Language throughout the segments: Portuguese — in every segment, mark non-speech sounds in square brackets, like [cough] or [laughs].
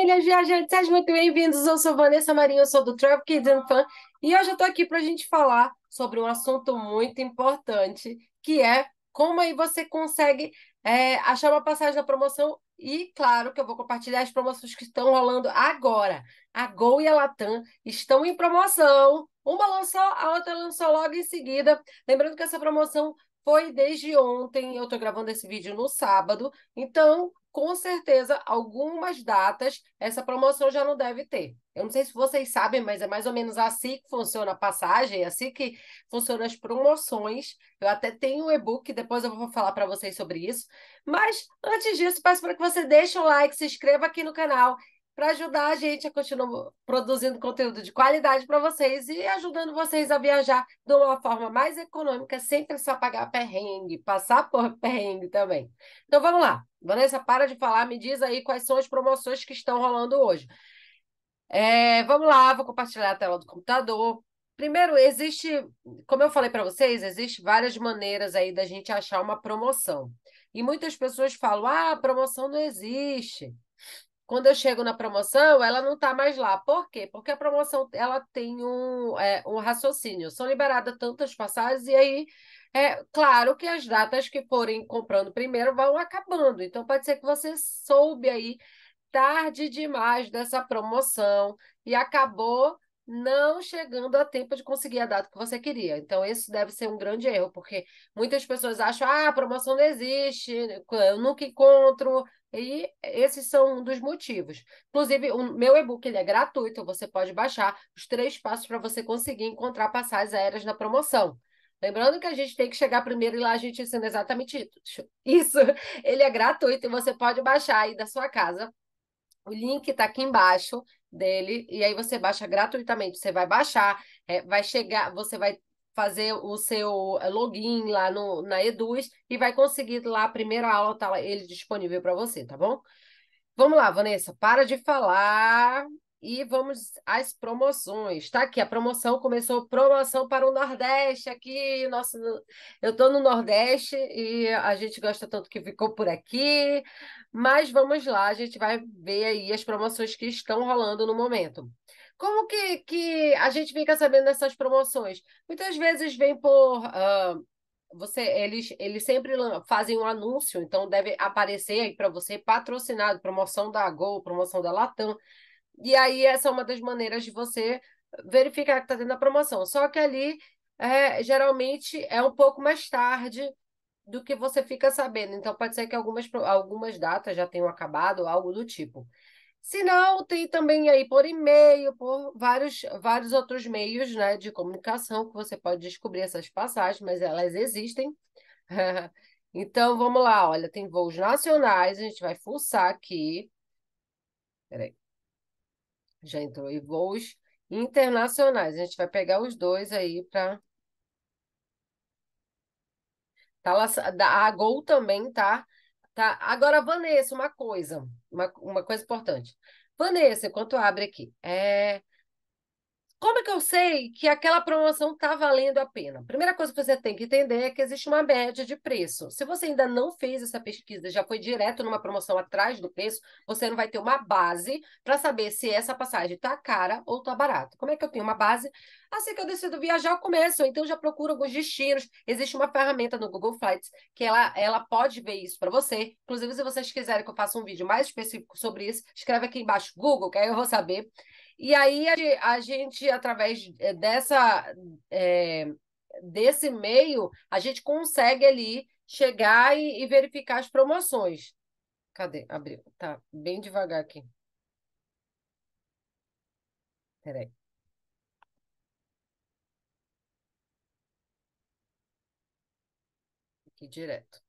família viajantes, sejam muito bem-vindos. Eu sou Vanessa Marinho, eu sou do Travel Kids and Fun e hoje eu tô aqui para a gente falar sobre um assunto muito importante, que é como aí você consegue é, achar uma passagem na promoção e, claro, que eu vou compartilhar as promoções que estão rolando agora. A Gol e a Latam estão em promoção. Uma lançou, a outra lançou logo em seguida. Lembrando que essa promoção foi desde ontem. Eu estou gravando esse vídeo no sábado. Então, com certeza, algumas datas essa promoção já não deve ter. Eu não sei se vocês sabem, mas é mais ou menos assim que funciona a passagem, é assim que funcionam as promoções. Eu até tenho um e-book, depois eu vou falar para vocês sobre isso. Mas antes disso, peço para que você deixe um like, se inscreva aqui no canal para ajudar a gente a continuar produzindo conteúdo de qualidade para vocês e ajudando vocês a viajar de uma forma mais econômica, sem precisar pagar perrengue, passar por perrengue também. Então vamos lá. Vanessa, para de falar, me diz aí quais são as promoções que estão rolando hoje. É, vamos lá, vou compartilhar a tela do computador. Primeiro, existe, como eu falei para vocês, existe várias maneiras aí da gente achar uma promoção. E muitas pessoas falam: ah, promoção não existe. Quando eu chego na promoção, ela não está mais lá. Por quê? Porque a promoção ela tem um, é, um raciocínio. São liberadas tantas passagens e aí é claro que as datas que forem comprando primeiro vão acabando. Então pode ser que você soube aí tarde demais dessa promoção e acabou não chegando a tempo de conseguir a data que você queria. Então, isso deve ser um grande erro, porque muitas pessoas acham, ah, a promoção não existe, eu nunca encontro, e esses são um dos motivos. Inclusive, o meu e-book ele é gratuito, você pode baixar os três passos para você conseguir encontrar passagens aéreas na promoção. Lembrando que a gente tem que chegar primeiro e lá a gente ensina exatamente isso. Ele é gratuito e você pode baixar aí da sua casa o link está aqui embaixo dele e aí você baixa gratuitamente. Você vai baixar, é, vai chegar, você vai fazer o seu é, login lá no, na Eduz e vai conseguir lá a primeira aula tá lá, ele disponível para você, tá bom? Vamos lá, Vanessa, para de falar e vamos às promoções. Está aqui, a promoção começou promoção para o Nordeste aqui. Nossa, eu estou no Nordeste e a gente gosta tanto que ficou por aqui. Mas vamos lá, a gente vai ver aí as promoções que estão rolando no momento. Como que, que a gente fica sabendo dessas promoções? Muitas vezes vem por. Uh, você, eles, eles sempre fazem um anúncio, então deve aparecer aí para você patrocinado, promoção da Gol, promoção da Latam. E aí, essa é uma das maneiras de você verificar que está tendo a promoção. Só que ali, é, geralmente, é um pouco mais tarde do que você fica sabendo. Então, pode ser que algumas, algumas datas já tenham acabado, algo do tipo. Se não, tem também aí por e-mail, por vários, vários outros meios né, de comunicação que você pode descobrir essas passagens, mas elas existem. [laughs] então, vamos lá, olha, tem voos nacionais, a gente vai fuçar aqui. Peraí. Já entrou. E voos internacionais. A gente vai pegar os dois aí para. Tá lá, a Gol também tá, tá. Agora, Vanessa, uma coisa, uma, uma coisa importante. Vanessa, enquanto abre aqui, é, como é que eu sei que aquela promoção está valendo a pena? Primeira coisa que você tem que entender é que existe uma média de preço. Se você ainda não fez essa pesquisa, já foi direto numa promoção atrás do preço, você não vai ter uma base para saber se essa passagem está cara ou está barata. Como é que eu tenho uma base? Assim que eu decido viajar, eu começo. Então, já procuro alguns destinos. Existe uma ferramenta no Google Flights que ela, ela pode ver isso para você. Inclusive, se vocês quiserem que eu faça um vídeo mais específico sobre isso, escreve aqui embaixo Google, que aí eu vou saber. E aí a, gente, através eh, dessa, é, desse meio, a gente consegue ali chegar e, e, verificar as promoções. Cadê? Abriu. Tá bem devagar aqui. Peraí. Aqui direto.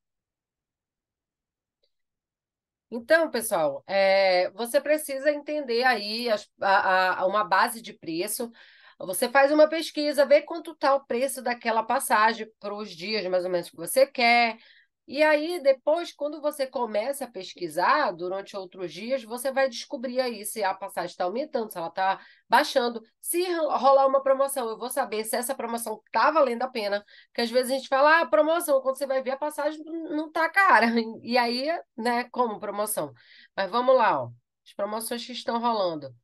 Então, pessoal, é, você precisa entender aí as, a, a, uma base de preço. Você faz uma pesquisa, vê quanto está o preço daquela passagem para os dias mais ou menos que você quer, e aí, depois, quando você começa a pesquisar durante outros dias, você vai descobrir aí se a passagem está aumentando, se ela está baixando, se rolar uma promoção. Eu vou saber se essa promoção está valendo a pena. Porque às vezes a gente fala, ah, promoção, quando você vai ver a passagem não está cara. [laughs] E aí, né, como promoção? Mas vamos lá, ó. As promoções que estão rolando.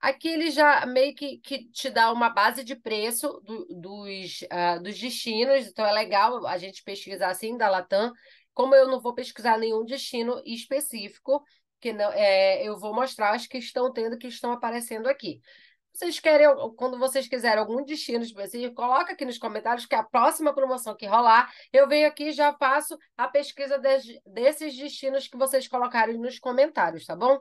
Aqui ele já meio que, que te dá uma base de preço do, dos, uh, dos destinos, então é legal a gente pesquisar assim da Latam. Como eu não vou pesquisar nenhum destino específico, que não é, eu vou mostrar as que estão tendo, que estão aparecendo aqui. Vocês querem, quando vocês quiserem algum destino específico, coloca aqui nos comentários que a próxima promoção que rolar, eu venho aqui e já faço a pesquisa de, desses destinos que vocês colocarem nos comentários, tá bom?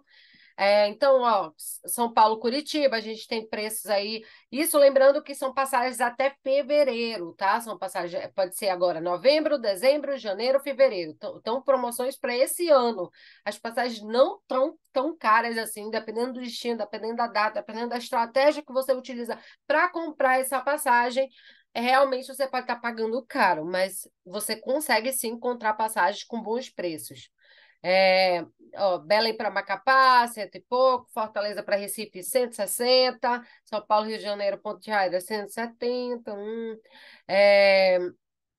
É, então, ó, São Paulo, Curitiba, a gente tem preços aí. Isso lembrando que são passagens até fevereiro, tá? São passagens, é, pode ser agora novembro, dezembro, janeiro, fevereiro. Então, então promoções para esse ano. As passagens não tão tão caras assim, dependendo do destino, dependendo da data, dependendo da estratégia que você utiliza para comprar essa passagem é, realmente você pode estar tá pagando caro, mas você consegue sim encontrar passagens com bons preços. É, ó, Belém para Macapá, cento e pouco, Fortaleza para Recife, 160, São Paulo, Rio de Janeiro, Ponte de 170, hum, é,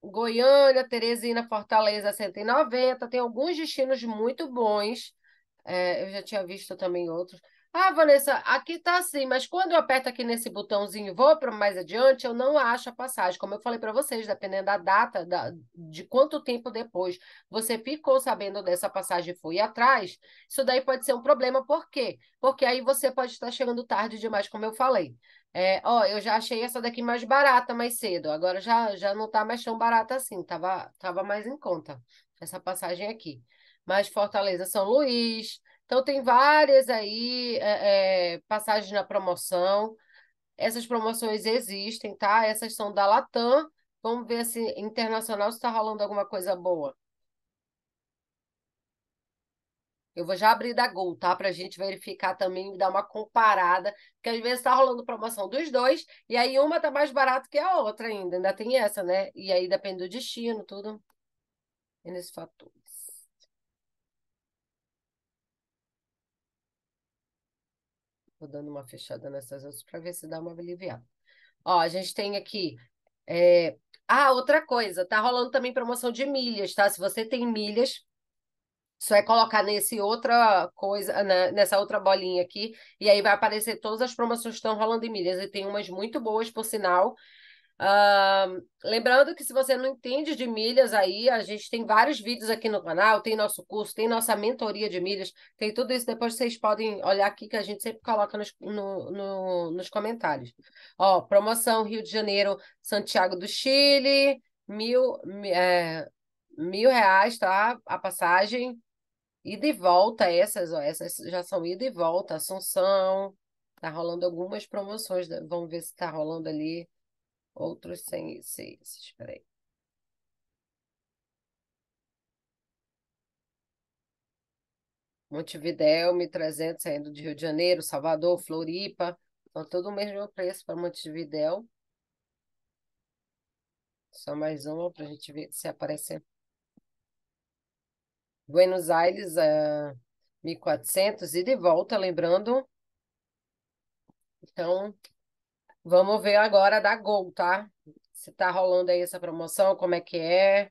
Goiânia, Teresina, Fortaleza, 190, tem alguns destinos muito bons, é, eu já tinha visto também outros, ah, Vanessa, aqui tá assim, mas quando eu aperto aqui nesse botãozinho vou para mais adiante, eu não acho a passagem. Como eu falei para vocês, dependendo da data, da, de quanto tempo depois você ficou sabendo dessa passagem e foi atrás, isso daí pode ser um problema. Por quê? Porque aí você pode estar chegando tarde demais, como eu falei. É, ó, eu já achei essa daqui mais barata mais cedo, agora já, já não tá mais tão barata assim, tava, tava mais em conta essa passagem aqui. Mas Fortaleza, São Luís então, tem várias aí é, é, passagens na promoção. Essas promoções existem, tá? Essas são da Latam. Vamos ver se internacional está rolando alguma coisa boa. Eu vou já abrir da Gol, tá? Para a gente verificar também e dar uma comparada. Porque às vezes está rolando promoção dos dois, e aí uma está mais barato que a outra ainda. Ainda tem essa, né? E aí depende do destino, tudo. E nesse fator. vou dando uma fechada nessas outras para ver se dá uma aliviada. Ó, a gente tem aqui. É... Ah, outra coisa, tá rolando também promoção de milhas, tá? Se você tem milhas, só é colocar nesse outra coisa, né? nessa outra bolinha aqui, e aí vai aparecer todas as promoções que estão rolando em milhas. E tem umas muito boas, por sinal, Uh, lembrando que se você não entende de milhas aí, a gente tem vários vídeos aqui no canal, tem nosso curso, tem nossa mentoria de milhas, tem tudo isso. Depois vocês podem olhar aqui que a gente sempre coloca nos, no, no, nos comentários. Ó, promoção Rio de Janeiro, Santiago do Chile, mil, é, mil reais, tá? A passagem. Ida e volta, essas, ó, essas já são ida e volta, Assunção. Tá rolando algumas promoções, né? vamos ver se tá rolando ali outros 106. Espera aí. Montevidéu, 1.300 saindo de Rio de Janeiro, Salvador, Floripa. Então, todo o mesmo preço para Montevidéu. Só mais uma para a gente ver se aparece. Buenos Aires, uh, eh, 1.400 e de volta, lembrando. Então, Vamos ver agora da Gol, tá? Se tá rolando aí essa promoção, como é que é, o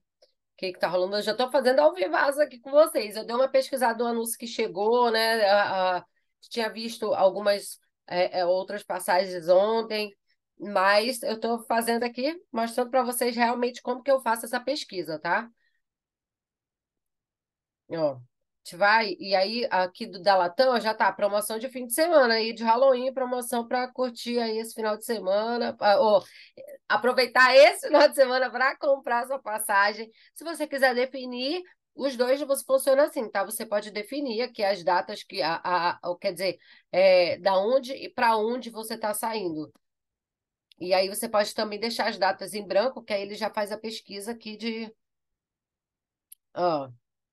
que que tá rolando. Eu já tô fazendo ao vivazo aqui com vocês. Eu dei uma pesquisada do anúncio que chegou, né? A, a, tinha visto algumas é, é outras passagens ontem, mas eu estou fazendo aqui, mostrando para vocês realmente como que eu faço essa pesquisa, tá? Ó, gente vai, e aí aqui do da já tá promoção de fim de semana aí de Halloween, promoção para curtir aí esse final de semana, ou aproveitar esse [laughs] final de semana para comprar sua passagem. Se você quiser definir, os dois você funciona assim, tá? Você pode definir aqui as datas que a, a, quer dizer, é, da onde e para onde você está saindo. E aí você pode também deixar as datas em branco, que aí ele já faz a pesquisa aqui de. Oh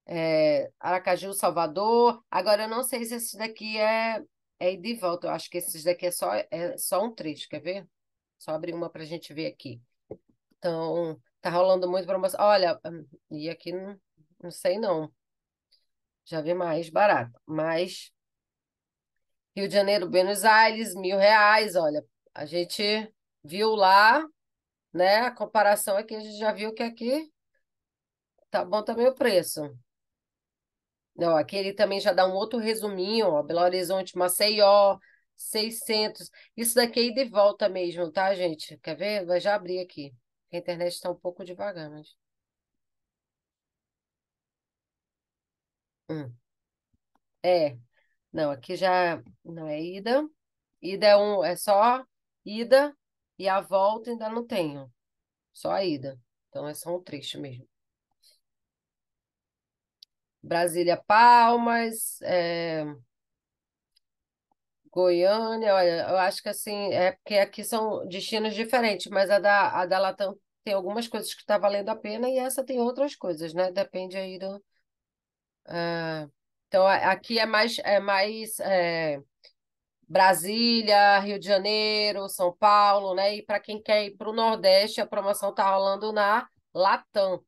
é, Aracaju, Salvador. Agora, eu não sei se esse daqui é, é ida e volta. Eu acho que esses daqui é só, é só um trecho, quer ver? Só abrir uma para a gente ver aqui. Então, tá rolando muito promoção. Olha, hum, e aqui não, não sei não. Já vi mais barato, mas Rio de Janeiro, Buenos Aires, mil reais. Olha, a gente viu lá, né? A comparação aqui, a gente já viu que aqui tá bom também o preço. Não, aqui ele também já dá um outro resuminho, ó, Belo Horizonte, Maceió, 600. Isso daqui é ida e volta mesmo, tá, gente? Quer ver? Vai já abrir aqui. A internet está um pouco devagar, mas... Hum. É. Não, aqui já não é ida. Ida é, um, é só ida e a volta ainda não tenho. Só a ida. Então é só um trecho mesmo. Brasília Palmas, é... Goiânia, olha, eu acho que assim, é porque aqui são destinos diferentes, mas a da, a da Latam tem algumas coisas que está valendo a pena e essa tem outras coisas, né? Depende aí do. Eh, então, aqui é mais, é mais é... Brasília, Rio de Janeiro, São Paulo, né? E para quem quer ir para o Nordeste, a promoção está rolando na Latam.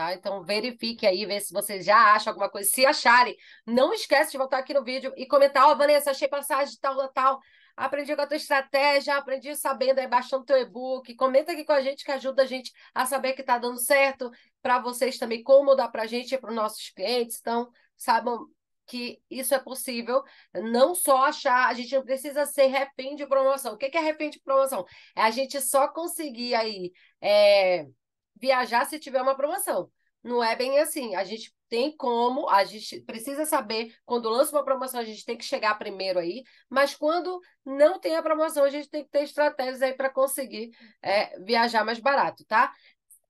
Tá? Então verifique aí, ver se vocês já acham alguma coisa. Se acharem, não esquece de voltar aqui no vídeo e comentar, ó, oh, Vanessa, achei passagem tal, tal, tal. Aprendi com a tua estratégia, aprendi sabendo, aí é baixando teu e-book. Comenta aqui com a gente que ajuda a gente a saber que está dando certo para vocês também, como dá para a gente e para os nossos clientes. Então, saibam que isso é possível, não só achar, a gente não precisa ser refém de promoção. O que é refém de promoção? É a gente só conseguir aí é viajar se tiver uma promoção. Não é bem assim. A gente tem como, a gente precisa saber quando lança uma promoção, a gente tem que chegar primeiro aí, mas quando não tem a promoção, a gente tem que ter estratégias aí para conseguir é, viajar mais barato, tá?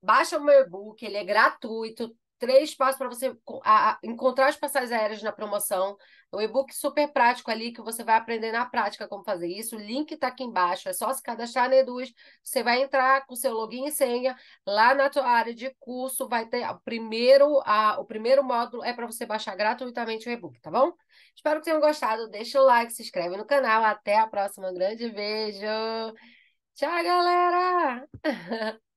Baixa o meu e-book, ele é gratuito, três passos para você a, a, encontrar as passagens aéreas na promoção. É um e-book super prático ali que você vai aprender na prática como fazer isso. O link está aqui embaixo. É só se cadastrar na Eduz. Você vai entrar com seu login e senha lá na tua área de curso. Vai ter o primeiro, a, o primeiro módulo é para você baixar gratuitamente o e-book, tá bom? Espero que tenham gostado. Deixa o like, se inscreve no canal. Até a próxima. Um grande beijo. Tchau, galera! [laughs]